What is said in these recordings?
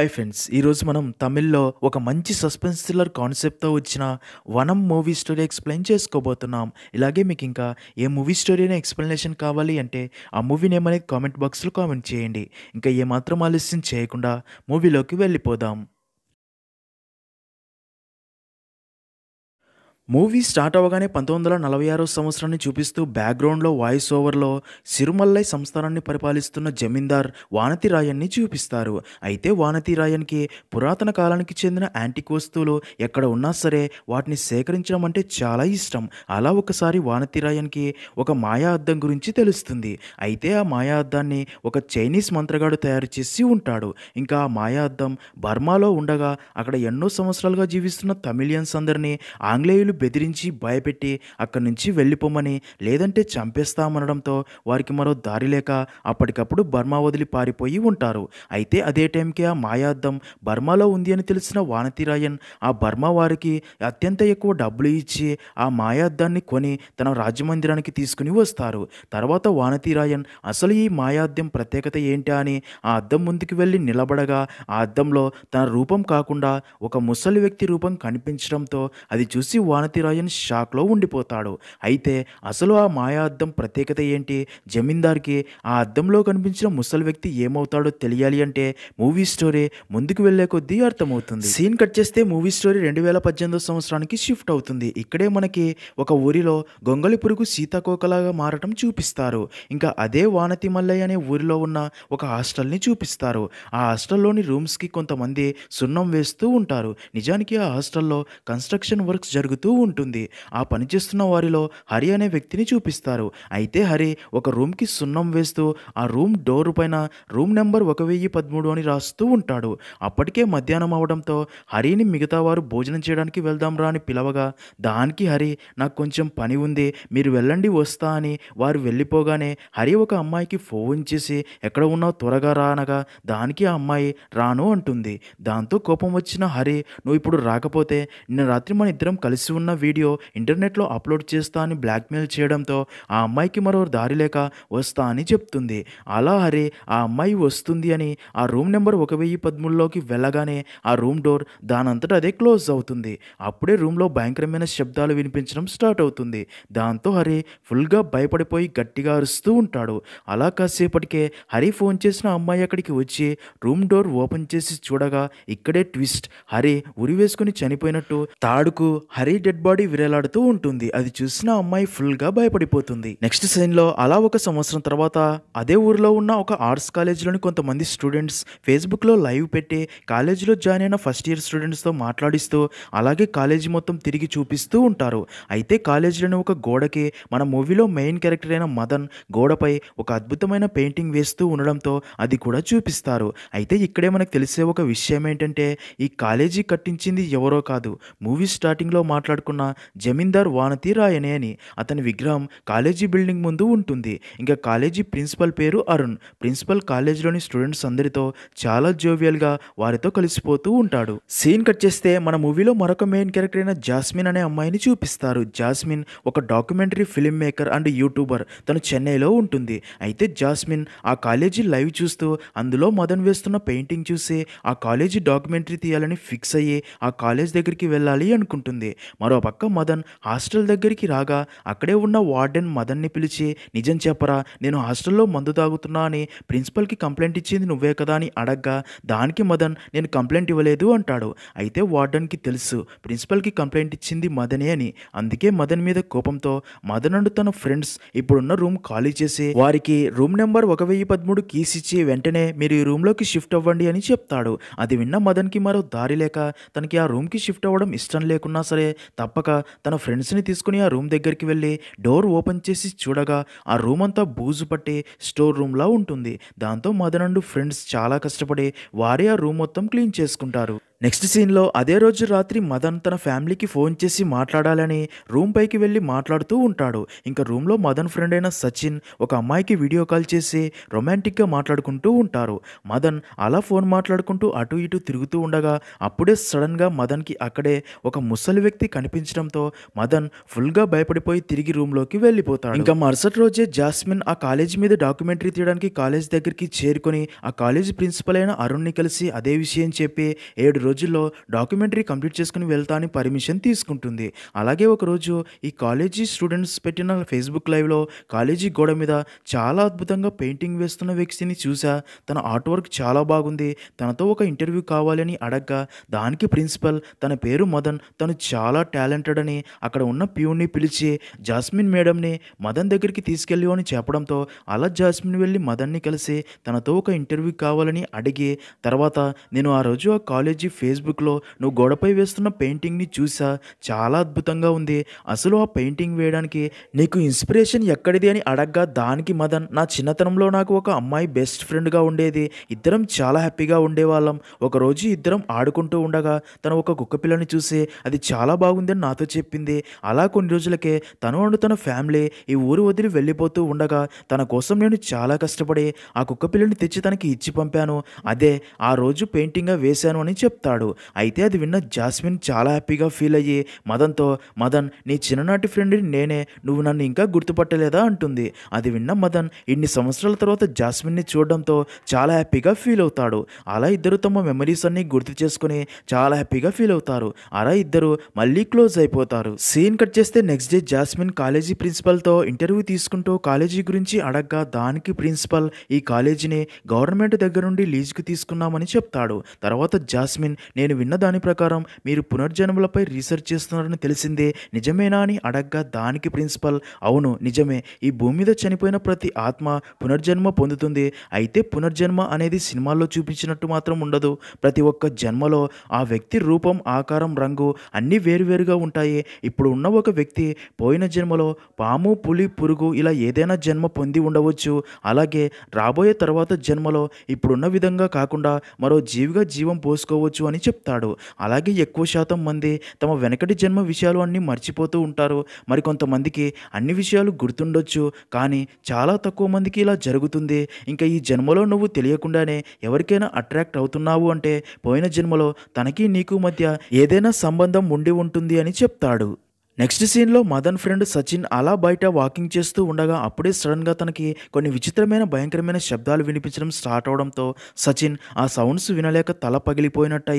hi friends ఈరోజు మనం తమిళ్లో ఒక మంచి సస్పెన్స్ థ్రిల్లర్ కాన్సెప్ట్తో వచ్చిన వనం మూవీ స్టోరీ ఎక్స్ప్లెయిన్ చేసుకోబోతున్నాం ఇలాగే మీకు ఇంకా ఏ మూవీ అయినా ఎక్స్ప్లెనేషన్ కావాలి అంటే ఆ మూవీ నేమ్ అనేది కామెంట్ బాక్స్లో కామెంట్ చేయండి ఇంకా ఏమాత్రం ఆలస్యం చేయకుండా మూవీలోకి వెళ్ళిపోదాం మూవీ స్టార్ట్ అవ్వగానే పంతొమ్మిది వందల నలభై ఆరో సంవత్సరాన్ని చూపిస్తూ బ్యాక్గ్రౌండ్లో వాయిస్ ఓవర్లో సిరుమల్లై సంస్థానాన్ని పరిపాలిస్తున్న జమీందార్ వానతి రాయన్ని చూపిస్తారు అయితే వానతి రాయన్కి పురాతన కాలానికి చెందిన యాంటిక్ వస్తువులు ఎక్కడ ఉన్నా సరే వాటిని సేకరించడం అంటే చాలా ఇష్టం అలా ఒకసారి వానతి రాయన్కి ఒక మాయా అద్దం గురించి తెలుస్తుంది అయితే ఆ మాయా అద్దాన్ని ఒక చైనీస్ మంత్రగాడు తయారు చేసి ఉంటాడు ఇంకా ఆ మాయా అద్దం బర్మాలో ఉండగా అక్కడ ఎన్నో సంవత్సరాలుగా జీవిస్తున్న తమిళియన్స్ అందరినీ ఆంగ్లేయులు బెదిరించి భయపెట్టి అక్కడి నుంచి వెళ్ళిపోమని లేదంటే చంపేస్తామనడంతో వారికి మరో దారి లేక అప్పటికప్పుడు బర్మా వదిలి పారిపోయి ఉంటారు అయితే అదే టైంకి ఆ మాయాద్దం బర్మాలో ఉంది అని తెలిసిన వానతిరాయన్ ఆ బర్మా వారికి అత్యంత ఎక్కువ డబ్బులు ఇచ్చి ఆ మాయాద్దాన్ని కొని తన రాజమందిరానికి తీసుకుని వస్తారు తర్వాత వానతిరాయన్ అసలు ఈ మాయాద్దం ప్రత్యేకత ఏంటి అని ఆ అద్దం ముందుకు వెళ్ళి నిలబడగా ఆ అద్దంలో తన రూపం కాకుండా ఒక ముసలి వ్యక్తి రూపం కనిపించడంతో అది చూసి వాన భారతీరాజన్ షాక్లో ఉండిపోతాడు అయితే అసలు ఆ మాయా అద్దం ప్రత్యేకత ఏంటి జమీందార్కి ఆ అద్దంలో కనిపించిన ముసలి వ్యక్తి ఏమవుతాడో తెలియాలి అంటే మూవీ స్టోరీ ముందుకు వెళ్లే కొద్దీ అర్థమవుతుంది సీన్ కట్ చేస్తే మూవీ స్టోరీ రెండు వేల పద్దెనిమిదో సంవత్సరానికి షిఫ్ట్ అవుతుంది ఇక్కడే మనకి ఒక ఊరిలో గొంగళి పురుగు సీతాకోకలాగా మారటం చూపిస్తారు ఇంకా అదే వానతి మల్లయ్య అనే ఊరిలో ఉన్న ఒక హాస్టల్ని చూపిస్తారు ఆ హాస్టల్లోని రూమ్స్కి కొంతమంది సున్నం వేస్తూ ఉంటారు నిజానికి ఆ హాస్టల్లో కన్స్ట్రక్షన్ వర్క్స్ జరుగుతూ మారుతూ ఉంటుంది ఆ పనిచేస్తున్న వారిలో హరి అనే వ్యక్తిని చూపిస్తారు అయితే హరి ఒక రూమ్కి సున్నం వేస్తూ ఆ రూమ్ డోర్ పైన రూమ్ నెంబర్ ఒక వెయ్యి పదమూడు అని రాస్తూ ఉంటాడు అప్పటికే మధ్యాహ్నం అవడంతో హరిని మిగతా వారు భోజనం చేయడానికి వెళ్దాం రా అని పిలవగా దానికి హరి నాకు కొంచెం పని ఉంది మీరు వెళ్ళండి వస్తా అని వారు వెళ్ళిపోగానే హరి ఒక అమ్మాయికి ఫోన్ చేసి ఎక్కడ ఉన్నావు త్వరగా రా అనగా దానికి ఆ అమ్మాయి రాను అంటుంది దాంతో కోపం వచ్చిన హరి నువ్వు ఇప్పుడు రాకపోతే నిన్న రాత్రి మన ఇద్దరం కలిసి ఉన్న వీడియో ఇంటర్నెట్లో అప్లోడ్ చేస్తా అని బ్లాక్మెయిల్ చేయడంతో ఆ అమ్మాయికి మరో దారి లేక వస్తా అని చెప్తుంది అలా హరి ఆ అమ్మాయి వస్తుంది అని ఆ రూమ్ నెంబర్ ఒక వెయ్యి పదమూడులోకి వెళ్ళగానే ఆ రూమ్ డోర్ దానంతట అదే క్లోజ్ అవుతుంది అప్పుడే రూమ్లో భయంకరమైన శబ్దాలు వినిపించడం స్టార్ట్ అవుతుంది దాంతో హరి ఫుల్గా భయపడిపోయి గట్టిగా అరుస్తూ ఉంటాడు అలా కాసేపటికే హరి ఫోన్ చేసిన అమ్మాయి అక్కడికి వచ్చి రూమ్ డోర్ ఓపెన్ చేసి చూడగా ఇక్కడే ట్విస్ట్ హరి వేసుకుని చనిపోయినట్టు తాడుకు హరి డెడ్ బాడీ విరేలాడుతూ ఉంటుంది అది చూసిన అమ్మాయి ఫుల్ గా భయపడిపోతుంది నెక్స్ట్ సీన్ లో అలా ఒక సంవత్సరం తర్వాత అదే ఊర్లో ఉన్న ఒక ఆర్ట్స్ కాలేజీలోని కొంతమంది స్టూడెంట్స్ ఫేస్బుక్ లో లైవ్ పెట్టి లో జాయిన్ అయిన ఫస్ట్ ఇయర్ స్టూడెంట్స్ తో మాట్లాడిస్తూ అలాగే కాలేజీ మొత్తం తిరిగి చూపిస్తూ ఉంటారు అయితే కాలేజీలోని ఒక గోడకి మన మూవీలో మెయిన్ క్యారెక్టర్ అయిన మదన్ గోడపై ఒక అద్భుతమైన పెయింటింగ్ వేస్తూ ఉండడంతో అది కూడా చూపిస్తారు అయితే ఇక్కడే మనకు తెలిసే ఒక విషయం ఏంటంటే ఈ కాలేజీ కట్టించింది ఎవరో కాదు మూవీ స్టార్టింగ్లో మాట్లాడు మాట్లాడుకున్న జమీందార్ వానతీరాయనే అని అతని విగ్రహం కాలేజీ బిల్డింగ్ ముందు ఉంటుంది ఇంకా కాలేజీ ప్రిన్సిపల్ పేరు అరుణ్ ప్రిన్సిపల్ కాలేజీలోని స్టూడెంట్స్ అందరితో చాలా జోవియల్గా వారితో కలిసిపోతూ ఉంటాడు సీన్ కట్ చేస్తే మన మూవీలో మరొక మెయిన్ క్యారెక్టర్ అయిన జాస్మిన్ అనే అమ్మాయిని చూపిస్తారు జాస్మిన్ ఒక documentary filmmaker and YouTuber తను చెన్నైలో ఉంటుంది అయితే జాస్మిన్ ఆ కాలేజీ లైవ్ చూస్తూ అందులో మదన్ వేస్తున్న పెయింటింగ్ చూసి ఆ కాలేజీ డాక్యుమెంటరీ తీయాలని ఫిక్స్ అయ్యి ఆ కాలేజ్ దగ్గరికి వెళ్ళాలి అనుకుంటుంది మరోపక్క మదన్ హాస్టల్ దగ్గరికి రాగా అక్కడే ఉన్న వార్డెన్ మదన్ని పిలిచి నిజం చెప్పరా నేను హాస్టల్లో మందు తాగుతున్నా అని ప్రిన్సిపల్కి కంప్లైంట్ ఇచ్చింది నువ్వే కదా అని అడగ్గా దానికి మదన్ నేను కంప్లైంట్ ఇవ్వలేదు అంటాడు అయితే వార్డెన్కి తెలుసు ప్రిన్సిపల్కి కంప్లైంట్ ఇచ్చింది మదనే అని అందుకే మదన్ మీద కోపంతో మదన్ అండ్ తన ఫ్రెండ్స్ ఇప్పుడున్న రూమ్ ఖాళీ చేసి వారికి రూమ్ నెంబర్ ఒక వెయ్యి పదమూడు కీస్ ఇచ్చి వెంటనే మీరు ఈ రూమ్లోకి షిఫ్ట్ అవ్వండి అని చెప్తాడు అది విన్న మదన్కి మరో దారి లేక తనకి ఆ రూమ్కి షిఫ్ట్ అవ్వడం ఇష్టం లేకున్నా సరే తప్పక తన ఫ్రెండ్స్ని తీసుకుని ఆ రూమ్ దగ్గరికి వెళ్ళి డోర్ ఓపెన్ చేసి చూడగా ఆ రూమ్ అంతా బూజు పట్టే స్టోర్ రూమ్లా ఉంటుంది దాంతో మదనండు ఫ్రెండ్స్ చాలా కష్టపడి వారే ఆ రూమ్ మొత్తం క్లీన్ చేసుకుంటారు నెక్స్ట్ సీన్లో అదే రోజు రాత్రి మదన్ తన ఫ్యామిలీకి ఫోన్ చేసి మాట్లాడాలని రూమ్ పైకి వెళ్ళి మాట్లాడుతూ ఉంటాడు ఇంకా రూమ్లో మదన్ ఫ్రెండ్ అయిన సచిన్ ఒక అమ్మాయికి వీడియో కాల్ చేసి రొమాంటిక్గా మాట్లాడుకుంటూ ఉంటారు మదన్ అలా ఫోన్ మాట్లాడుకుంటూ అటు ఇటు తిరుగుతూ ఉండగా అప్పుడే సడన్గా మదన్కి అక్కడే ఒక ముసలి వ్యక్తి కనిపించడంతో మదన్ ఫుల్గా భయపడిపోయి తిరిగి రూమ్లోకి వెళ్ళిపోతాడు ఇంకా మరుసటి రోజే జాస్మిన్ ఆ కాలేజ్ మీద డాక్యుమెంటరీ తీయడానికి కాలేజ్ దగ్గరికి చేరుకొని ఆ కాలేజ్ ప్రిన్సిపల్ అయిన అరుణ్ని కలిసి అదే విషయం చెప్పి ఏడు రోజుల్లో డాక్యుమెంటరీ కంప్లీట్ చేసుకుని వెళ్తా అని పర్మిషన్ తీసుకుంటుంది అలాగే ఒకరోజు ఈ కాలేజీ స్టూడెంట్స్ పెట్టిన ఫేస్బుక్ లైవ్లో కాలేజీ గోడ మీద చాలా అద్భుతంగా పెయింటింగ్ వేస్తున్న వ్యక్తిని చూసా తన ఆర్ట్ వర్క్ చాలా బాగుంది తనతో ఒక ఇంటర్వ్యూ కావాలని అడగ్గా దానికి ప్రిన్సిపల్ తన పేరు మదన్ తను చాలా టాలెంటెడ్ అని అక్కడ ఉన్న ప్యూన్ని పిలిచి జాస్మిన్ మేడంని మదన్ దగ్గరికి తీసుకెళ్ళి అని చెప్పడంతో అలా జాస్మిన్ వెళ్ళి మదన్ని కలిసి తనతో ఒక ఇంటర్వ్యూ కావాలని అడిగి తర్వాత నేను ఆ రోజు ఆ కాలేజీ ఫేస్బుక్లో నువ్వు గోడపై వేస్తున్న పెయింటింగ్ని చూసా చాలా అద్భుతంగా ఉంది అసలు ఆ పెయింటింగ్ వేయడానికి నీకు ఇన్స్పిరేషన్ ఎక్కడిది అని అడగ్గా దానికి మదన్ నా చిన్నతనంలో నాకు ఒక అమ్మాయి బెస్ట్ ఫ్రెండ్గా ఉండేది ఇద్దరం చాలా హ్యాపీగా ఉండేవాళ్ళం ఒకరోజు ఇద్దరం ఆడుకుంటూ ఉండగా తను ఒక కుక్క పిల్లని చూసి అది చాలా బాగుందని నాతో చెప్పింది అలా కొన్ని రోజులకే తను అండ్ తన ఫ్యామిలీ ఈ ఊరు వదిలి వెళ్ళిపోతూ ఉండగా తన కోసం నేను చాలా కష్టపడి ఆ కుక్క పిల్లని తెచ్చి తనకి ఇచ్చి పంపాను అదే ఆ రోజు పెయింటింగ్గా వేశాను అని చెప్తాను చేస్తాడు అయితే అది విన్న జాస్మిన్ చాలా హ్యాపీగా ఫీల్ అయ్యి మదన్తో మదన్ నీ చిన్ననాటి ఫ్రెండ్ని నేనే నువ్వు నన్ను ఇంకా గుర్తుపట్టలేదా అంటుంది అది విన్న మదన్ ఇన్ని సంవత్సరాల తర్వాత జాస్మిన్ని చూడడంతో చాలా హ్యాపీగా ఫీల్ అవుతాడు అలా ఇద్దరు తమ మెమరీస్ అన్ని గుర్తు చేసుకుని చాలా హ్యాపీగా ఫీల్ అవుతారు అలా ఇద్దరు మళ్ళీ క్లోజ్ అయిపోతారు సీన్ కట్ చేస్తే నెక్స్ట్ డే జాస్మిన్ కాలేజీ ప్రిన్సిపల్తో ఇంటర్వ్యూ తీసుకుంటూ కాలేజీ గురించి అడగ్గా దానికి ప్రిన్సిపల్ ఈ కాలేజీని గవర్నమెంట్ దగ్గర నుండి లీజ్కి తీసుకున్నామని చెప్తాడు తర్వాత జాస్మిన్ నేను విన్న దాని ప్రకారం మీరు పునర్జన్మలపై రీసెర్చ్ చేస్తున్నారని తెలిసిందే నిజమేనా అని అడగ్గా దానికి ప్రిన్సిపల్ అవును నిజమే ఈ భూమి మీద చనిపోయిన ప్రతి ఆత్మ పునర్జన్మ పొందుతుంది అయితే పునర్జన్మ అనేది సినిమాల్లో చూపించినట్టు మాత్రం ఉండదు ప్రతి ఒక్క జన్మలో ఆ వ్యక్తి రూపం ఆకారం రంగు అన్నీ వేరువేరుగా ఉంటాయి ఇప్పుడు ఉన్న ఒక వ్యక్తి పోయిన జన్మలో పాము పులి పురుగు ఇలా ఏదైనా జన్మ పొంది ఉండవచ్చు అలాగే రాబోయే తర్వాత జన్మలో ఇప్పుడున్న విధంగా కాకుండా మరో జీవిగా జీవం పోసుకోవచ్చు అని చెప్తాడు అలాగే ఎక్కువ శాతం మంది తమ వెనకటి జన్మ విషయాలు అన్నీ మర్చిపోతూ ఉంటారు మరికొంతమందికి అన్ని విషయాలు గుర్తుండొచ్చు కానీ చాలా తక్కువ మందికి ఇలా జరుగుతుంది ఇంకా ఈ జన్మలో నువ్వు తెలియకుండానే ఎవరికైనా అట్రాక్ట్ అవుతున్నావు అంటే పోయిన జన్మలో తనకి నీకు మధ్య ఏదైనా సంబంధం ఉండి ఉంటుంది అని చెప్తాడు నెక్స్ట్ సీన్లో మదన్ ఫ్రెండ్ సచిన్ అలా బయట వాకింగ్ చేస్తూ ఉండగా అప్పుడే సడన్గా తనకి కొన్ని విచిత్రమైన భయంకరమైన శబ్దాలు వినిపించడం స్టార్ట్ అవడంతో సచిన్ ఆ సౌండ్స్ వినలేక తల పగిలిపోయినట్టు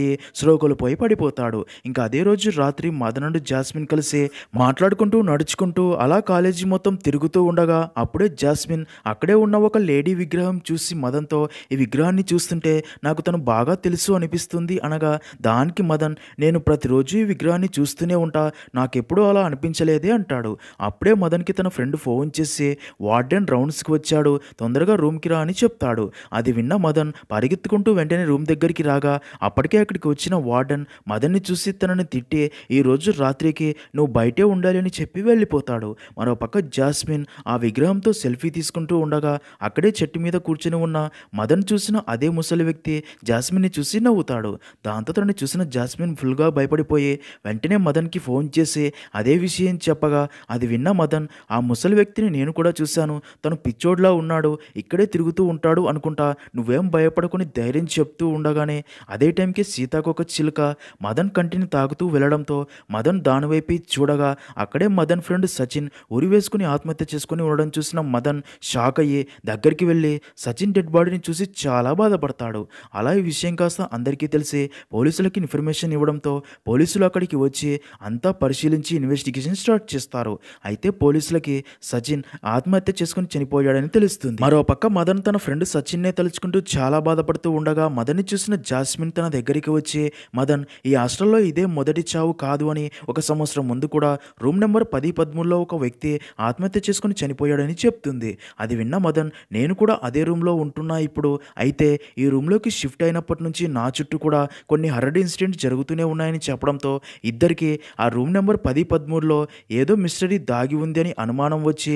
అయ్యి పడిపోతాడు ఇంకా అదే రోజు రాత్రి మదన్ అండ్ జాస్మిన్ కలిసి మాట్లాడుకుంటూ నడుచుకుంటూ అలా కాలేజీ మొత్తం తిరుగుతూ ఉండగా అప్పుడే జాస్మిన్ అక్కడే ఉన్న ఒక లేడీ విగ్రహం చూసి మదన్తో ఈ విగ్రహాన్ని చూస్తుంటే నాకు తను బాగా తెలుసు అనిపిస్తుంది అనగా దానికి మదన్ నేను ప్రతిరోజు ఈ విగ్రహాన్ని చూస్తూనే ఉంటా నాకెప్పుడూ అలా అనిపించలేదే అంటాడు అప్పుడే మదన్కి తన ఫ్రెండ్ ఫోన్ చేసి వార్డెన్ రౌండ్స్కి వచ్చాడు తొందరగా రూమ్కి రా అని చెప్తాడు అది విన్న మదన్ పరిగెత్తుకుంటూ వెంటనే రూమ్ దగ్గరికి రాగా అప్పటికే అక్కడికి వచ్చిన వార్డెన్ మదన్ని చూసి తనని తిట్టి ఈరోజు రాత్రికి నువ్వు బయటే ఉండాలి అని చెప్పి వెళ్ళిపోతాడు మరోపక్క జాస్మిన్ ఆ విగ్రహంతో సెల్ఫీ తీసుకుంటూ ఉండగా అక్కడే చెట్టు మీద కూర్చుని ఉన్న మదన్ చూసిన అదే ముసలి వ్యక్తి జాస్మిన్ని చూసి నవ్వుతాడు దాంతో తనని చూసిన జాస్మిన్ ఫుల్గా భయపడిపోయి వెంటనే మదన్కి ఫోన్ చేసి అదే విషయం చెప్పగా అది విన్న మదన్ ఆ ముసలి వ్యక్తిని నేను కూడా చూశాను తను పిచ్చోడ్లా ఉన్నాడు ఇక్కడే తిరుగుతూ ఉంటాడు అనుకుంటా నువ్వేం భయపడకుని ధైర్యం చెప్తూ ఉండగానే అదే టైంకి సీతాకొక చిలుక మదన్ కంటిని తాగుతూ వెళ్లడంతో మదన్ దానివైపు చూడగా అక్కడే మదన్ ఫ్రెండ్ సచిన్ ఉరి వేసుకుని ఆత్మహత్య చేసుకుని ఉండడం చూసిన మదన్ షాక్ అయ్యి దగ్గరికి వెళ్ళి సచిన్ డెడ్ బాడీని చూసి చాలా బాధపడతాడు అలా ఈ విషయం కాస్త అందరికీ తెలిసి పోలీసులకి ఇన్ఫర్మేషన్ ఇవ్వడంతో పోలీసులు అక్కడికి వచ్చి అంతా పరిశీలించి ఇన్వెస్టిగేషన్ స్టార్ట్ చేస్తారు అయితే పోలీసులకి సచిన్ ఆత్మహత్య చేసుకుని చనిపోయాడని తెలుస్తుంది మరోపక్క మదన్ తన ఫ్రెండ్ సచిన్ నే తలుచుకుంటూ చాలా బాధపడుతూ ఉండగా ని చూసిన జాస్మిన్ తన దగ్గరికి వచ్చి మదన్ ఈ హాస్టల్లో ఇదే మొదటి చావు కాదు అని ఒక సంవత్సరం ముందు కూడా రూమ్ నెంబర్ పది పదమూడులో ఒక వ్యక్తి ఆత్మహత్య చేసుకుని చనిపోయాడని చెప్తుంది అది విన్న మదన్ నేను కూడా అదే రూమ్లో ఉంటున్నా ఇప్పుడు అయితే ఈ రూమ్లోకి షిఫ్ట్ అయినప్పటి నుంచి నా చుట్టూ కూడా కొన్ని హర్రడ్ ఇన్సిడెంట్ జరుగుతూనే ఉన్నాయని చెప్పడంతో ఇద్దరికి ఆ రూమ్ నెంబర్ పది పదమూడులో ఏదో మిస్టరీ దాగి ఉంది అని అనుమానం వచ్చి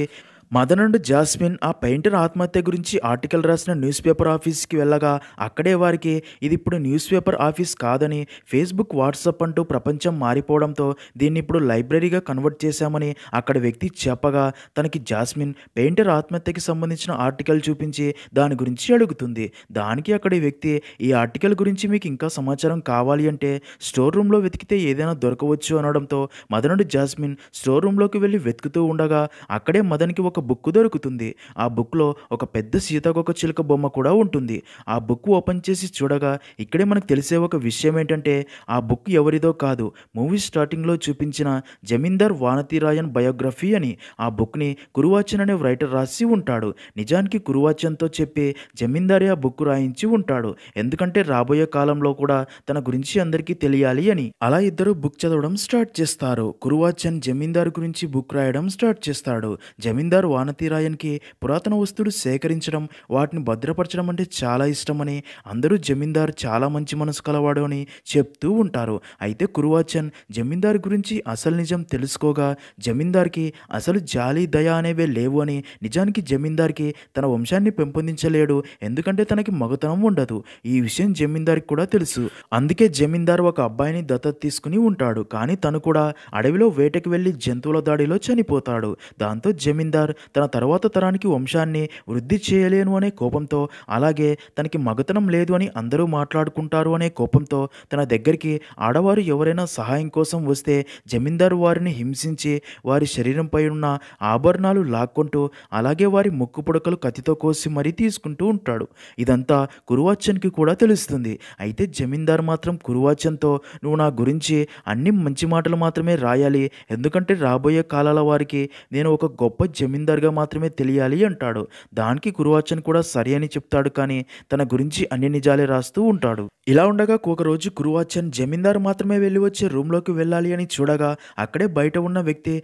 అండ్ జాస్మిన్ ఆ పెయింటర్ ఆత్మహత్య గురించి ఆర్టికల్ రాసిన న్యూస్ పేపర్ ఆఫీస్కి వెళ్ళగా అక్కడే వారికి ఇది ఇప్పుడు న్యూస్ పేపర్ ఆఫీస్ కాదని ఫేస్బుక్ వాట్సాప్ అంటూ ప్రపంచం మారిపోవడంతో దీన్ని ఇప్పుడు లైబ్రరీగా కన్వర్ట్ చేశామని అక్కడ వ్యక్తి చెప్పగా తనకి జాస్మిన్ పెయింటర్ ఆత్మహత్యకి సంబంధించిన ఆర్టికల్ చూపించి దాని గురించి అడుగుతుంది దానికి అక్కడ వ్యక్తి ఈ ఆర్టికల్ గురించి మీకు ఇంకా సమాచారం కావాలి అంటే స్టోర్ రూమ్లో వెతికితే ఏదైనా దొరకవచ్చు అనడంతో మదనుడు జాస్మిన్ స్టోర్ రూమ్లోకి వెళ్ళి వెతుకుతూ ఉండగా అక్కడే మదన్కి ఒక ఒక బుక్ దొరుకుతుంది ఆ బుక్లో ఒక పెద్ద సీతాకోక చిలుక బొమ్మ కూడా ఉంటుంది ఆ బుక్ ఓపెన్ చేసి చూడగా ఇక్కడే మనకు తెలిసే ఒక విషయం ఏంటంటే ఆ బుక్ ఎవరిదో కాదు మూవీ స్టార్టింగ్లో చూపించిన జమీందార్ వానతిరాయన్ బయోగ్రఫీ అని ఆ బుక్ని కురువాచన్ అనే రైటర్ రాసి ఉంటాడు నిజానికి కురువాచన్తో చెప్పి జమీందారే ఆ బుక్ రాయించి ఉంటాడు ఎందుకంటే రాబోయే కాలంలో కూడా తన గురించి అందరికీ తెలియాలి అని అలా ఇద్దరు బుక్ చదవడం స్టార్ట్ చేస్తారు కురువాచన్ జమీందార్ గురించి బుక్ రాయడం స్టార్ట్ చేస్తాడు జమీందార్ డాక్టర్ వానతీరాయన్కి పురాతన వస్తువులు సేకరించడం వాటిని భద్రపరచడం అంటే చాలా ఇష్టమని అందరూ జమీందార్ చాలా మంచి మనసు కలవాడు అని చెప్తూ ఉంటారు అయితే కురువాచన్ జమీందారు గురించి అసలు నిజం తెలుసుకోగా జమీందార్కి అసలు జాలి దయ అనేవే లేవు అని నిజానికి జమీందార్కి తన వంశాన్ని పెంపొందించలేడు ఎందుకంటే తనకి మగతనం ఉండదు ఈ విషయం జమీందారికి కూడా తెలుసు అందుకే జమీందార్ ఒక అబ్బాయిని దత్తత తీసుకుని ఉంటాడు కానీ తను కూడా అడవిలో వేటకు వెళ్ళి జంతువుల దాడిలో చనిపోతాడు దాంతో జమీందార్ తన తరువాత తరానికి వంశాన్ని వృద్ధి చేయలేను అనే కోపంతో అలాగే తనకి మగతనం లేదు అని అందరూ మాట్లాడుకుంటారు అనే కోపంతో తన దగ్గరికి ఆడవారు ఎవరైనా సహాయం కోసం వస్తే జమీందారు వారిని హింసించి వారి శరీరంపై ఉన్న ఆభరణాలు లాక్కుంటూ అలాగే వారి ముక్కు పుడకలు కత్తితో కోసి మరీ తీసుకుంటూ ఉంటాడు ఇదంతా కురువాచన్కి కూడా తెలుస్తుంది అయితే జమీందారు మాత్రం కురువాచన్తో నువ్వు నా గురించి అన్ని మంచి మాటలు మాత్రమే రాయాలి ఎందుకంటే రాబోయే కాలాల వారికి నేను ఒక గొప్ప జమీందారు జమీందార్గా మాత్రమే తెలియాలి అంటాడు దానికి కురువాచన్ కూడా సరి అని చెప్తాడు కానీ తన గురించి అన్ని నిజాలే రాస్తూ ఉంటాడు ఇలా ఉండగా ఒక రోజు కురువాచన్ జమీందార్ మాత్రమే వెళ్ళి వచ్చే రూమ్లోకి వెళ్ళాలి అని చూడగా అక్కడే బయట ఉన్న వ్యక్తి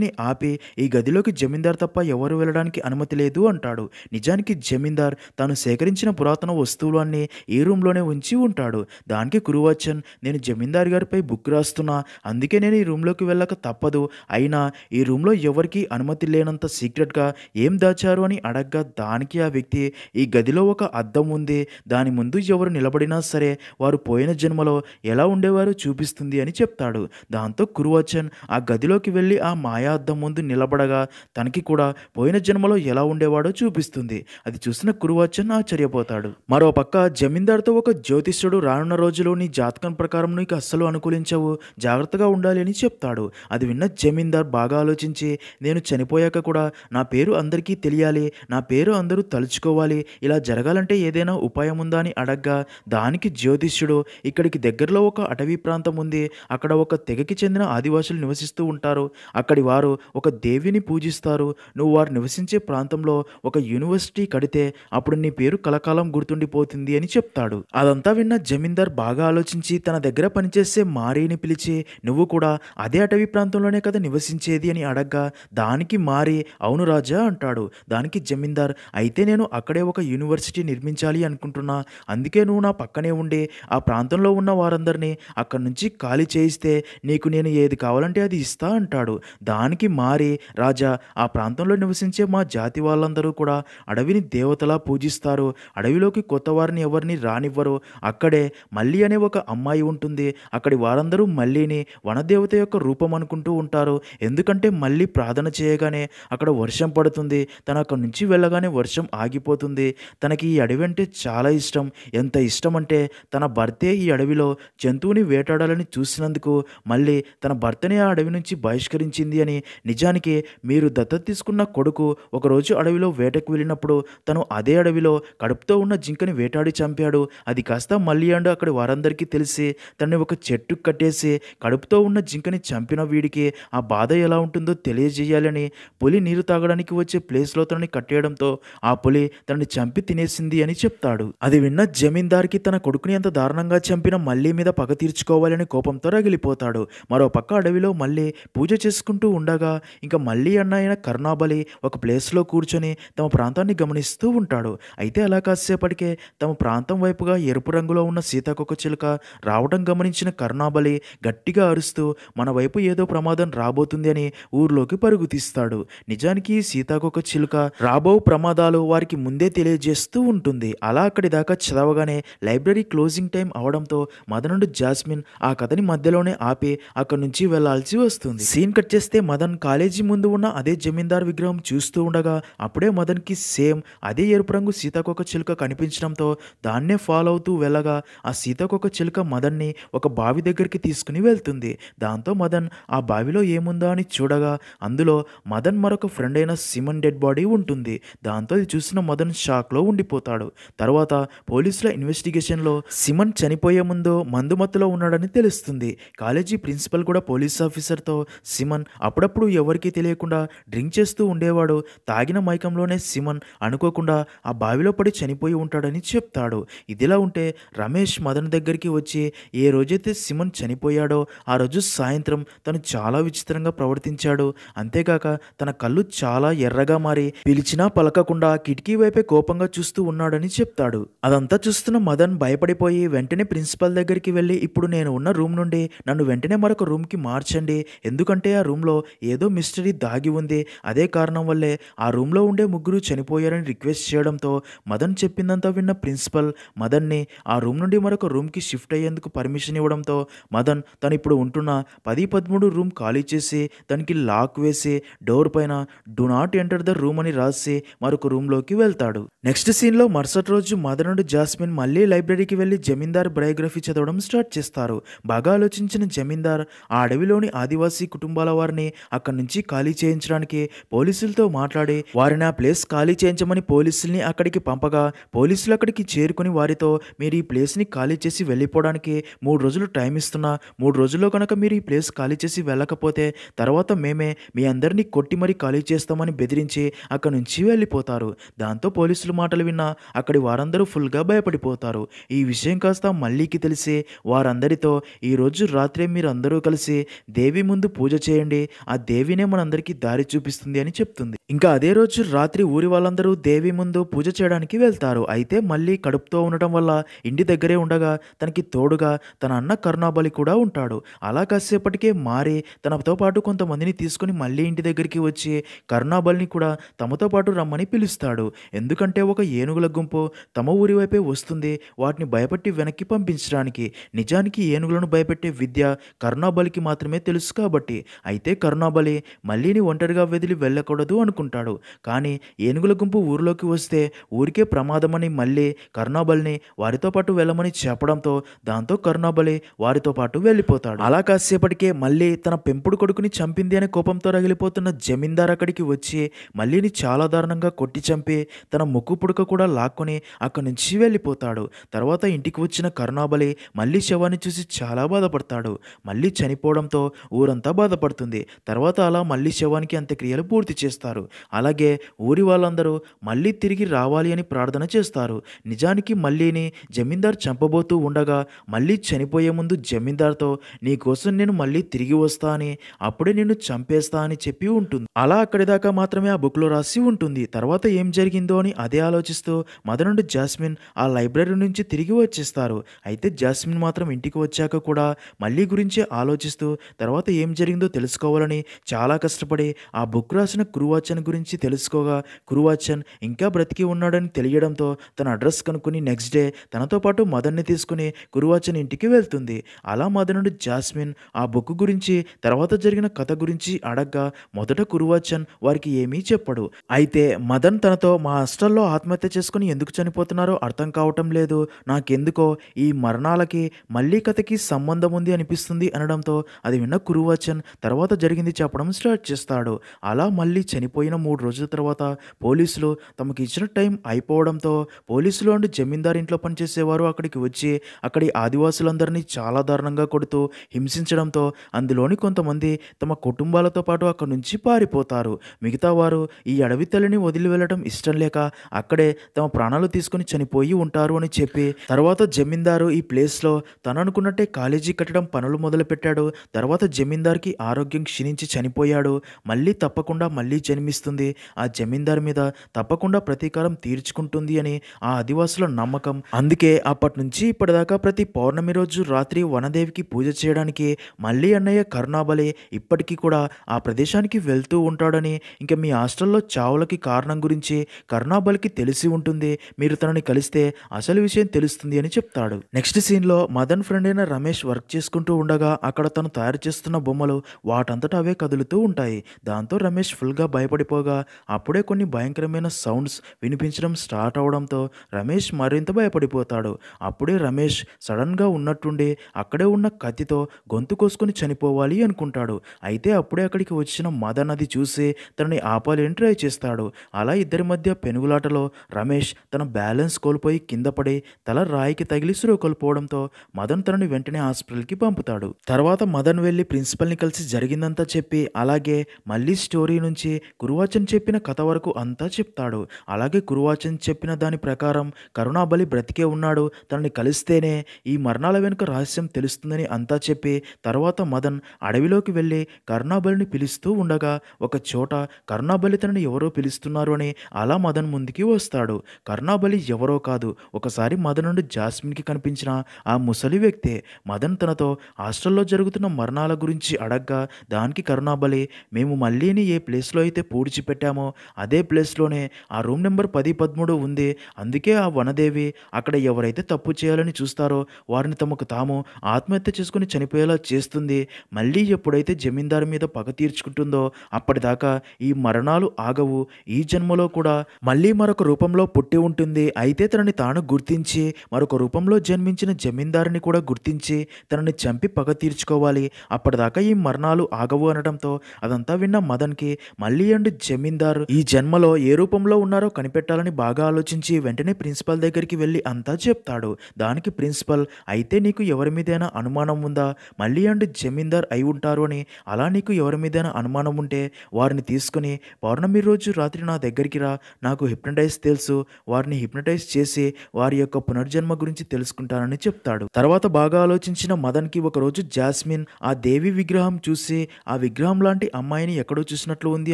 ని ఆపి ఈ గదిలోకి జమీందార్ తప్ప ఎవరు వెళ్ళడానికి అనుమతి లేదు అంటాడు నిజానికి జమీందార్ తాను సేకరించిన పురాతన వస్తువులు అన్నీ ఈ రూమ్లోనే ఉంచి ఉంటాడు దానికి కురువాచన్ నేను జమీందార్ గారిపై బుక్ రాస్తున్నా అందుకే నేను ఈ రూమ్లోకి వెళ్ళక తప్పదు అయినా ఈ రూమ్లో ఎవరికీ అనుమతి లేనంత అంత సీక్రెట్గా ఏం దాచారు అని అడగ్గా దానికి ఆ వ్యక్తి ఈ గదిలో ఒక అద్దం ఉంది దాని ముందు ఎవరు నిలబడినా సరే వారు పోయిన జన్మలో ఎలా ఉండేవారు చూపిస్తుంది అని చెప్తాడు దాంతో కురువచ్చన్ ఆ గదిలోకి వెళ్ళి ఆ మాయా అద్దం ముందు నిలబడగా తనకి కూడా పోయిన జన్మలో ఎలా ఉండేవాడో చూపిస్తుంది అది చూసిన కురువచ్చన్ ఆశ్చర్యపోతాడు మరో పక్క జమీందార్తో ఒక జ్యోతిష్యుడు రానున్న రోజులో నీ జాతకం ప్రకారం నీకు అస్సలు అనుకూలించవు జాగ్రత్తగా ఉండాలి అని చెప్తాడు అది విన్న జమీందార్ బాగా ఆలోచించి నేను చనిపోయాక కూడా నా పేరు అందరికీ తెలియాలి నా పేరు అందరూ తలుచుకోవాలి ఇలా జరగాలంటే ఏదైనా ఉపాయం ఉందా అని అడగ్గా దానికి జ్యోతిష్యుడు ఇక్కడికి దగ్గరలో ఒక అటవీ ప్రాంతం ఉంది అక్కడ ఒక తెగకి చెందిన ఆదివాసులు నివసిస్తూ ఉంటారు అక్కడి వారు ఒక దేవిని పూజిస్తారు నువ్వు వారు నివసించే ప్రాంతంలో ఒక యూనివర్సిటీ కడితే అప్పుడు నీ పేరు కలకాలం గుర్తుండిపోతుంది అని చెప్తాడు అదంతా విన్న జమీందార్ బాగా ఆలోచించి తన దగ్గర పనిచేసే మారీని పిలిచి నువ్వు కూడా అదే అటవీ ప్రాంతంలోనే కదా నివసించేది అని అడగ్గా దానికి మారి అవును రాజా అంటాడు దానికి జమీందార్ అయితే నేను అక్కడే ఒక యూనివర్సిటీ నిర్మించాలి అనుకుంటున్నా అందుకే నువ్వు నా పక్కనే ఉండి ఆ ప్రాంతంలో ఉన్న వారందరినీ అక్కడి నుంచి ఖాళీ చేయిస్తే నీకు నేను ఏది కావాలంటే అది ఇస్తా అంటాడు దానికి మారి రాజా ఆ ప్రాంతంలో నివసించే మా జాతి వాళ్ళందరూ కూడా అడవిని దేవతలా పూజిస్తారు అడవిలోకి కొత్త వారిని ఎవరిని రానివ్వరు అక్కడే మళ్ళీ అనే ఒక అమ్మాయి ఉంటుంది అక్కడి వారందరూ మళ్ళీని వనదేవత యొక్క రూపం అనుకుంటూ ఉంటారు ఎందుకంటే మళ్ళీ ప్రార్థన చేయగానే అక్కడ వర్షం పడుతుంది తను అక్కడి నుంచి వెళ్ళగానే వర్షం ఆగిపోతుంది తనకి ఈ అడవి అంటే చాలా ఇష్టం ఎంత ఇష్టం అంటే తన భర్తే ఈ అడవిలో జంతువుని వేటాడాలని చూసినందుకు మళ్ళీ తన భర్తనే ఆ అడవి నుంచి బహిష్కరించింది అని నిజానికి మీరు దత్తత తీసుకున్న కొడుకు ఒకరోజు అడవిలో వేటకు వెళ్ళినప్పుడు తను అదే అడవిలో కడుపుతో ఉన్న జింకని వేటాడి చంపాడు అది కాస్త మళ్ళీ అండ్ అక్కడ వారందరికీ తెలిసి తనని ఒక చెట్టు కట్టేసి కడుపుతో ఉన్న జింకని చంపిన వీడికి ఆ బాధ ఎలా ఉంటుందో తెలియజేయాలని పులి పులి నీరు తాగడానికి వచ్చే ప్లేస్లో తనని కట్టేయడంతో ఆ పులి తనని చంపి తినేసింది అని చెప్తాడు అది విన్న జమీందార్కి తన కొడుకుని ఎంత దారుణంగా చంపిన మళ్ళీ మీద పగ తీర్చుకోవాలని కోపంతో రగిలిపోతాడు మరో పక్క అడవిలో మళ్ళీ పూజ చేసుకుంటూ ఉండగా ఇంకా మళ్ళీ అన్న కరుణాబలి కర్ణాబలి ఒక ప్లేస్లో కూర్చొని తమ ప్రాంతాన్ని గమనిస్తూ ఉంటాడు అయితే అలా కాసేపటికే తమ ప్రాంతం వైపుగా ఎరుపు రంగులో ఉన్న సీతాకొక చిలుక రావడం గమనించిన కర్ణాబలి గట్టిగా అరుస్తూ మన వైపు ఏదో ప్రమాదం రాబోతుంది అని ఊర్లోకి తీస్తాడు నిజానికి సీతాకొక చిలుక రాబో ప్రమాదాలు వారికి ముందే తెలియజేస్తూ ఉంటుంది అలా అక్కడి దాకా చదవగానే లైబ్రరీ క్లోజింగ్ టైం అవడంతో మదనుడు జాస్మిన్ ఆ కథని మధ్యలోనే ఆపి అక్కడి నుంచి వెళ్లాల్సి వస్తుంది సీన్ కట్ చేస్తే మదన్ కాలేజీ ముందు ఉన్న అదే జమీందార్ విగ్రహం చూస్తూ ఉండగా అప్పుడే మదన్కి సేమ్ అదే ఎరుపు రంగు సీతాకొక చిలుక కనిపించడంతో దాన్నే ఫాలో అవుతూ వెళ్ళగా ఆ సీతాకొక చిలుక మదన్ని ఒక బావి దగ్గరికి తీసుకుని వెళ్తుంది దాంతో మదన్ ఆ బావిలో ఏముందా అని చూడగా అందులో మదన్ మరొక ఫ్రెండ్ అయిన సిమన్ డెడ్ బాడీ ఉంటుంది దాంతో ఇది చూసిన మదన్ షాక్లో ఉండిపోతాడు తర్వాత పోలీసుల ఇన్వెస్టిగేషన్లో సిమన్ చనిపోయే ముందు మందుమత్తులో ఉన్నాడని తెలుస్తుంది కాలేజీ ప్రిన్సిపల్ కూడా పోలీస్ ఆఫీసర్తో సిమన్ అప్పుడప్పుడు ఎవరికీ తెలియకుండా డ్రింక్ చేస్తూ ఉండేవాడు తాగిన మైకంలోనే సిమన్ అనుకోకుండా ఆ బావిలో పడి చనిపోయి ఉంటాడని చెప్తాడు ఇదిలా ఉంటే రమేష్ మదన్ దగ్గరికి వచ్చి ఏ రోజైతే సిమన్ చనిపోయాడో ఆ రోజు సాయంత్రం తను చాలా విచిత్రంగా ప్రవర్తించాడు అంతేకాక తన కళ్ళు చాలా ఎర్రగా మారి పిలిచినా పలకకుండా కిటికీ వైపే కోపంగా చూస్తూ ఉన్నాడని చెప్తాడు అదంతా చూస్తున్న మదన్ భయపడిపోయి వెంటనే ప్రిన్సిపల్ దగ్గరికి వెళ్ళి ఇప్పుడు నేను ఉన్న రూమ్ నుండి నన్ను వెంటనే మరొక రూమ్కి మార్చండి ఎందుకంటే ఆ రూమ్లో ఏదో మిస్టరీ దాగి ఉంది అదే కారణం వల్లే ఆ రూమ్లో ఉండే ముగ్గురు చనిపోయారని రిక్వెస్ట్ చేయడంతో మదన్ చెప్పిందంతా విన్న ప్రిన్సిపల్ మదన్ని ఆ రూమ్ నుండి మరొక రూమ్కి షిఫ్ట్ అయ్యేందుకు పర్మిషన్ ఇవ్వడంతో మదన్ తను ఇప్పుడు ఉంటున్న పది పదమూడు రూమ్ ఖాళీ చేసి తనకి లాక్ వేసి డోర్ పైన ఆయన do not enter the room అని రాసి మరొక రూమ్లోకి వెళ్తాడు నెక్స్ట్ సీన్లో మరుసటి రోజు మదర్ నుండి జాస్మిన్ మళ్ళీ లైబ్రరీకి వెళ్ళి జమీందార్ బయోగ్రఫీ చదవడం స్టార్ట్ చేస్తారు బాగా ఆలోచించిన జమీందార్ ఆ అడవిలోని ఆదివాసీ కుటుంబాల వారిని అక్కడి నుంచి ఖాళీ చేయించడానికి పోలీసులతో మాట్లాడి వారిని ఆ ప్లేస్ ఖాళీ చేయించమని పోలీసుల్ని అక్కడికి పంపగా పోలీసులు అక్కడికి చేరుకుని వారితో మీరు ఈ ప్లేస్ని ఖాళీ చేసి వెళ్ళిపోవడానికి మూడు రోజులు టైం ఇస్తున్నా మూడు రోజుల్లో కనుక మీరు ఈ ప్లేస్ ఖాళీ చేసి వెళ్ళకపోతే తర్వాత మేమే మీ అందరినీ కొట్టి మరి ఖాళీ చేస్తామని బెదిరించి అక్కడి నుంచి వెళ్ళిపోతారు దాంతో పోలీసులు మాటలు విన్నా అక్కడి వారందరూ ఫుల్గా భయపడిపోతారు ఈ విషయం కాస్త మళ్ళీకి తెలిసి వారందరితో ఈరోజు రాత్రే మీరందరూ కలిసి దేవి ముందు పూజ చేయండి ఆ దేవినే మనందరికీ దారి చూపిస్తుంది అని చెప్తుంది ఇంకా అదే రోజు రాత్రి ఊరి వాళ్ళందరూ దేవి ముందు పూజ చేయడానికి వెళ్తారు అయితే మళ్ళీ కడుపుతో ఉండటం వల్ల ఇంటి దగ్గరే ఉండగా తనకి తోడుగా తన అన్న కరుణాబలి కూడా ఉంటాడు అలా కాసేపటికే మారి తనతో పాటు కొంతమందిని తీసుకుని మళ్ళీ ఇంటి దగ్గరికి వచ్చి నుంచి కర్ణాబల్ని కూడా తమతో పాటు రమ్మని పిలుస్తాడు ఎందుకంటే ఒక ఏనుగుల గుంపు తమ ఊరి వైపే వస్తుంది వాటిని భయపెట్టి వెనక్కి పంపించడానికి నిజానికి ఏనుగులను భయపెట్టే విద్య కరుణాబలికి మాత్రమే తెలుసు కాబట్టి అయితే కరుణాబలి మళ్ళీని ఒంటరిగా వెదిలి వెళ్ళకూడదు అనుకుంటాడు కానీ ఏనుగుల గుంపు ఊరిలోకి వస్తే ఊరికే ప్రమాదమని మళ్ళీ కర్ణాబలిని వారితో పాటు వెళ్ళమని చెప్పడంతో దాంతో కరుణాబలి వారితో పాటు వెళ్ళిపోతాడు అలా కాసేపటికే మళ్ళీ తన పెంపుడు కొడుకుని చంపింది అనే కోపంతో రగిలిపోతున్న జమీందార్ జమీందార్ అక్కడికి వచ్చి మల్లిని చాలా దారుణంగా కొట్టి చంపి తన ముక్కు పుడక కూడా లాక్కొని అక్కడి నుంచి వెళ్ళిపోతాడు తర్వాత ఇంటికి వచ్చిన కరుణాబలి మళ్ళీ శవాన్ని చూసి చాలా బాధపడతాడు మళ్ళీ చనిపోవడంతో ఊరంతా బాధపడుతుంది తర్వాత అలా మళ్ళీ శవానికి అంత్యక్రియలు పూర్తి చేస్తారు అలాగే ఊరి వాళ్ళందరూ మళ్ళీ తిరిగి రావాలి అని ప్రార్థన చేస్తారు నిజానికి మళ్ళీని జమీందార్ చంపబోతూ ఉండగా మళ్ళీ చనిపోయే ముందు జమీందార్తో నీకోసం నేను మళ్ళీ తిరిగి వస్తా అని అప్పుడే నిన్ను చంపేస్తా అని చెప్పి ఉంటుంది అలా అక్కడి దాకా మాత్రమే ఆ బుక్లో రాసి ఉంటుంది తర్వాత ఏం జరిగిందో అని అదే ఆలోచిస్తూ మదనుడు జాస్మిన్ ఆ లైబ్రరీ నుంచి తిరిగి వచ్చేస్తారు అయితే జాస్మిన్ మాత్రం ఇంటికి వచ్చాక కూడా మళ్ళీ గురించి ఆలోచిస్తూ తర్వాత ఏం జరిగిందో తెలుసుకోవాలని చాలా కష్టపడి ఆ బుక్ రాసిన కురువాచన్ గురించి తెలుసుకోగా కురువాచన్ ఇంకా బ్రతికి ఉన్నాడని తెలియడంతో తన అడ్రస్ కనుక్కుని నెక్స్ట్ డే తనతో పాటు మదన్ని తీసుకుని కురువాచన్ ఇంటికి వెళ్తుంది అలా మదనుడు జాస్మిన్ ఆ బుక్ గురించి తర్వాత జరిగిన కథ గురించి అడగ్గా మొదట కురు గురువచ్చన్ వారికి ఏమీ చెప్పడు అయితే మదన్ తనతో మా హాస్టల్లో ఆత్మహత్య చేసుకుని ఎందుకు చనిపోతున్నారో అర్థం కావటం లేదు నాకెందుకో ఈ మరణాలకి మళ్ళీ కథకి సంబంధం ఉంది అనిపిస్తుంది అనడంతో అది విన్న కురువచన్ తర్వాత జరిగింది చెప్పడం స్టార్ట్ చేస్తాడు అలా మళ్ళీ చనిపోయిన మూడు రోజుల తర్వాత పోలీసులు తమకు ఇచ్చిన టైం అయిపోవడంతో పోలీసులు అండ్ జమీందార్ ఇంట్లో పనిచేసేవారు అక్కడికి వచ్చి అక్కడి ఆదివాసులందరినీ చాలా దారుణంగా కొడుతూ హింసించడంతో అందులోని కొంతమంది తమ కుటుంబాలతో పాటు అక్కడి నుంచి పారిపో చనిపోతారు మిగతా వారు ఈ అడవి తల్లిని వదిలి వెళ్ళడం ఇష్టం లేక అక్కడే తమ ప్రాణాలు తీసుకుని చనిపోయి ఉంటారు అని చెప్పి తర్వాత జమీందారు ఈ ప్లేస్లో తను అనుకున్నట్టే కాలేజీ కట్టడం పనులు మొదలుపెట్టాడు తర్వాత జమీందార్కి ఆరోగ్యం క్షీణించి చనిపోయాడు మళ్ళీ తప్పకుండా మళ్ళీ జన్మిస్తుంది ఆ జమీందార్ మీద తప్పకుండా ప్రతీకారం తీర్చుకుంటుంది అని ఆ ఆదివాసుల నమ్మకం అందుకే అప్పటి నుంచి ఇప్పటిదాకా ప్రతి పౌర్ణమి రోజు రాత్రి వనదేవికి పూజ చేయడానికి మళ్ళీ అన్నయ్య కరుణాబలి ఇప్పటికీ కూడా ఆ ప్రదేశానికి వెళ్తూ ఉంటాడని ఇంకా మీ హాస్టల్లో చావులకి కారణం గురించి కరుణాబలికి తెలిసి ఉంటుంది మీరు తనని కలిస్తే అసలు విషయం తెలుస్తుంది అని చెప్తాడు నెక్స్ట్ సీన్లో మదన్ ఫ్రెండ్ అయిన రమేష్ వర్క్ చేసుకుంటూ ఉండగా అక్కడ తను తయారు చేస్తున్న బొమ్మలు వాటంతటా అవే కదులుతూ ఉంటాయి దాంతో రమేష్ ఫుల్ గా భయపడిపోగా అప్పుడే కొన్ని భయంకరమైన సౌండ్స్ వినిపించడం స్టార్ట్ అవడంతో రమేష్ మరింత భయపడిపోతాడు అప్పుడే రమేష్ సడన్గా ఉన్నట్టుండి అక్కడే ఉన్న కత్తితో గొంతు కోసుకుని చనిపోవాలి అనుకుంటాడు అయితే అప్పుడే అక్కడికి వచ్చిన మదన్ అది చూసి తనని ఆపాలని ట్రై చేస్తాడు అలా ఇద్దరి మధ్య పెనుగులాటలో రమేష్ తన బ్యాలెన్స్ కోల్పోయి కింద పడి తల రాయికి తగిలి సురువు కోల్పోవడంతో మదన్ తనని వెంటనే హాస్పిటల్కి పంపుతాడు తర్వాత మదన్ వెళ్ళి ప్రిన్సిపల్ని కలిసి జరిగిందంతా చెప్పి అలాగే మళ్ళీ స్టోరీ నుంచి గురువాచన్ చెప్పిన కథ వరకు అంతా చెప్తాడు అలాగే గురువాచన్ చెప్పిన దాని ప్రకారం కరుణాబలి బ్రతికే ఉన్నాడు తనని కలిస్తేనే ఈ మరణాల వెనుక రహస్యం తెలుస్తుందని అంతా చెప్పి తర్వాత మదన్ అడవిలోకి వెళ్ళి కరుణాబలిని పిలుస్తూ ఉండగా ఒక చోట కర్ణాబలితనని ఎవరో పిలుస్తున్నారు అని అలా మదన్ ముందుకి వస్తాడు కర్ణాబలి ఎవరో కాదు ఒకసారి మదన్ నుండి జాస్మిన్కి కనిపించిన ఆ ముసలి వ్యక్తే మదన్ తనతో హాస్టల్లో జరుగుతున్న మరణాల గురించి అడగ్గా దానికి కరుణాబలి మేము మళ్ళీని ఏ ప్లేస్లో అయితే పూడ్చిపెట్టామో అదే ప్లేస్లోనే ఆ రూమ్ నెంబర్ పది పదమూడు ఉంది అందుకే ఆ వనదేవి అక్కడ ఎవరైతే తప్పు చేయాలని చూస్తారో వారిని తమకు తాము ఆత్మహత్య చేసుకుని చనిపోయేలా చేస్తుంది మళ్ళీ ఎప్పుడైతే జమీందారు మీద పగ తీర్చుకుంటుందో అప్పటి అప్పటిదాకా ఈ మరణాలు ఆగవు ఈ జన్మలో కూడా మళ్ళీ మరొక రూపంలో పుట్టి ఉంటుంది అయితే తనని తాను గుర్తించి మరొక రూపంలో జన్మించిన జమీందారుని కూడా గుర్తించి తనని చంపి పగ తీర్చుకోవాలి అప్పటిదాకా ఈ మరణాలు ఆగవు అనడంతో అదంతా విన్న మదన్కి మళ్ళీ అండ్ జమీందారు ఈ జన్మలో ఏ రూపంలో ఉన్నారో కనిపెట్టాలని బాగా ఆలోచించి వెంటనే ప్రిన్సిపల్ దగ్గరికి వెళ్ళి అంతా చెప్తాడు దానికి ప్రిన్సిపల్ అయితే నీకు ఎవరి మీదైనా అనుమానం ఉందా మళ్ళీ అండ్ జమీందార్ అయి ఉంటారు అని అలా నీకు ఎవరి మీదైనా అనుమానం ఉంటే వారిని తీసుకుని పౌర్ణమి రోజు రాత్రి నా దగ్గరికి రా నాకు హిప్నటైజ్ తెలుసు వారిని హిప్నటైజ్ చేసి వారి యొక్క పునర్జన్మ గురించి తెలుసుకుంటానని చెప్తాడు తర్వాత బాగా ఆలోచించిన మదన్కి ఒకరోజు జాస్మిన్ ఆ దేవి విగ్రహం చూసి ఆ విగ్రహం లాంటి అమ్మాయిని ఎక్కడో చూసినట్లు ఉంది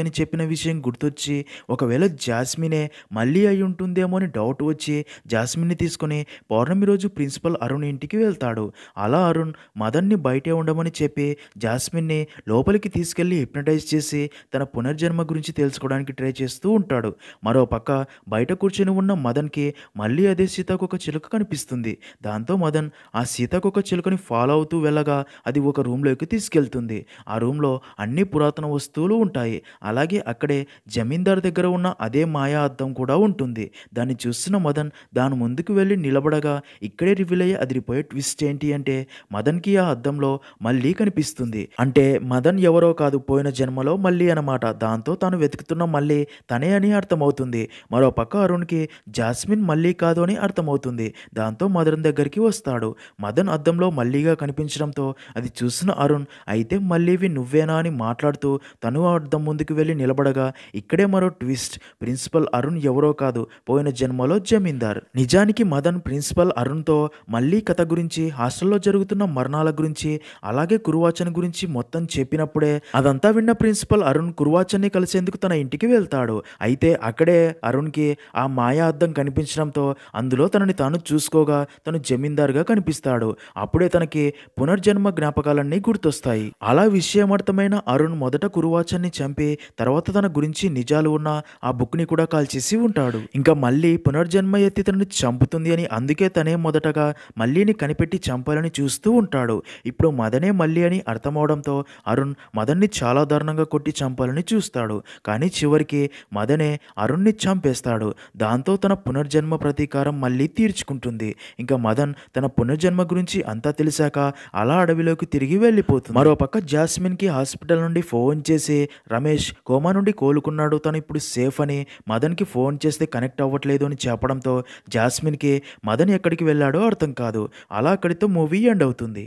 అని చెప్పిన విషయం గుర్తొచ్చి ఒకవేళ జాస్మినే మళ్ళీ అయి ఉంటుందేమో అని డౌట్ వచ్చి జాస్మిన్ని తీసుకుని పౌర్ణమి రోజు ప్రిన్సిపల్ అరుణ్ ఇంటికి వెళ్తాడు అలా అరుణ్ మదన్ని బయటే ఉండమని చెప్పి జాస్మిన్ని లోపలికి తీసుకెళ్లి హిప్నటైజ్ చేసి తన పునర్జన్మ గురించి తెలుసుకోవడానికి ట్రై చేస్తూ ఉంటాడు మరోపక్క బయట కూర్చొని ఉన్న మదన్కి మళ్ళీ అదే సీతాకొక చిలుక కనిపిస్తుంది దాంతో మదన్ ఆ సీతాకొక చిలుకని ఫాలో అవుతూ వెళ్ళగా అది ఒక రూమ్లోకి తీసుకెళ్తుంది ఆ రూమ్లో అన్ని పురాతన వస్తువులు ఉంటాయి అలాగే అక్కడే జమీందార్ దగ్గర ఉన్న అదే మాయా అద్దం కూడా ఉంటుంది దాన్ని చూస్తున్న మదన్ దాని ముందుకు వెళ్ళి నిలబడగా ఇక్కడే రివీల్ అయ్యి అదిరిపోయే ట్విస్ట్ ఏంటి అంటే మదన్కి ఆ అద్దంలో మళ్ళీ కనిపిస్తుంది అంటే మదన్ ఎవరో కాదు పోయిన జన్మలో మళ్ళీ మళ్ళీ అనమాట దాంతో తాను వెతుకుతున్న మళ్ళీ తనే అని అర్థమవుతుంది మరోపక్క అరుణ్కి జాస్మిన్ మళ్ళీ కాదు అని అర్థమవుతుంది దాంతో మదన్ దగ్గరికి వస్తాడు మదన్ అద్దంలో మళ్ళీగా కనిపించడంతో అది చూసిన అరుణ్ అయితే మళ్ళీవి నువ్వేనా అని మాట్లాడుతూ తను అర్థం ముందుకు వెళ్ళి నిలబడగా ఇక్కడే మరో ట్విస్ట్ ప్రిన్సిపల్ అరుణ్ ఎవరో కాదు పోయిన జన్మలో జమీందార్ నిజానికి మదన్ ప్రిన్సిపల్ అరుణ్తో మళ్ళీ కథ గురించి హాస్టల్లో జరుగుతున్న మరణాల గురించి అలాగే కురువాచన గురించి మొత్తం చెప్పినప్పుడే అదంతా విన్న ప్రిన్సిపల్ అరుణ్ కుర్వాచన్ని కలిసేందుకు తన ఇంటికి వెళ్తాడు అయితే అక్కడే అరుణ్కి ఆ మాయా అద్దం కనిపించడంతో అందులో తనని తాను చూసుకోగా తను జమీందారుగా కనిపిస్తాడు అప్పుడే తనకి పునర్జన్మ జ్ఞాపకాలన్నీ గుర్తొస్తాయి అలా విషయమర్థమైన అరుణ్ మొదట కురువాచన్ని చంపి తర్వాత తన గురించి నిజాలు ఉన్న ఆ బుక్ని కూడా కాల్చేసి ఉంటాడు ఇంకా మళ్ళీ పునర్జన్మ ఎత్తి తనని చంపుతుంది అని అందుకే తనే మొదటగా మళ్ళీని కనిపెట్టి చంపాలని చూస్తూ ఉంటాడు ఇప్పుడు మదనే మళ్ళీ అని అర్థమవడంతో అరుణ్ మదన్ని చాలా దారుణంగా కొట్టి చంపాలని చూస్తాడు కానీ చివరికి మదనే అరుణ్ని చంపేస్తాడు దాంతో తన పునర్జన్మ ప్రతీకారం మళ్ళీ తీర్చుకుంటుంది ఇంకా మదన్ తన పునర్జన్మ గురించి అంతా తెలిసాక అలా అడవిలోకి తిరిగి వెళ్ళిపోతుంది మరోపక్క జాస్మిన్కి హాస్పిటల్ నుండి ఫోన్ చేసి రమేష్ కోమా నుండి కోలుకున్నాడు తను ఇప్పుడు సేఫ్ అని మదన్కి ఫోన్ చేస్తే కనెక్ట్ అవ్వట్లేదు అని చెప్పడంతో జాస్మిన్కి మదన్ ఎక్కడికి వెళ్ళాడో అర్థం కాదు అలా అక్కడితో మూవీ ఎండ్ అవుతుంది